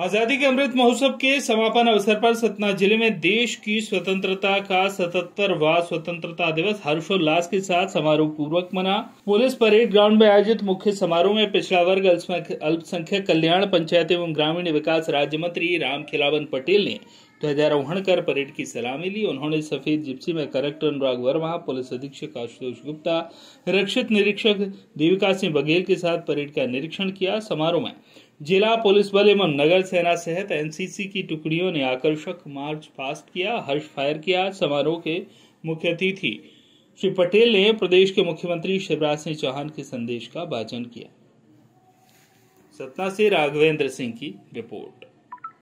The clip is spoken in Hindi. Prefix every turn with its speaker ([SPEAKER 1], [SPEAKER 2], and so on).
[SPEAKER 1] आजादी के अमृत महोत्सव के समापन अवसर पर सतना जिले में देश की स्वतंत्रता का सतहत्तरवा स्वतंत्रता दिवस हर्षोल्लास के साथ समारोह पूर्वक मना पुलिस परेड ग्राउंड में आयोजित मुख्य समारोह में पिछड़ा वर्ग अल्पसंख्यक कल्याण पंचायत एवं ग्रामीण विकास राज्य मंत्री राम खिलावन पटेल ने ध्वजारोहण तो कर परेड की सलामी ली उन्होंने सफेद जिप्सी में कलेक्टर अनुराग वर्मा पुलिस अधीक्षक आशुतोष गुप्ता रक्षित निरीक्षक देविका सिंह बघेल के साथ परेड का निरीक्षण किया समारोह में जिला पुलिस बल एवं नगर सेना सहित एनसीसी की टुकड़ियों ने आकर्षक मार्च पास्ट किया हर्ष फायर किया समारोह के मुख्य अतिथि श्री पटेल ने प्रदेश के मुख्यमंत्री शिवराज सिंह चौहान के संदेश का वाचन किया सतना से राघवेंद्र सिंह की रिपोर्ट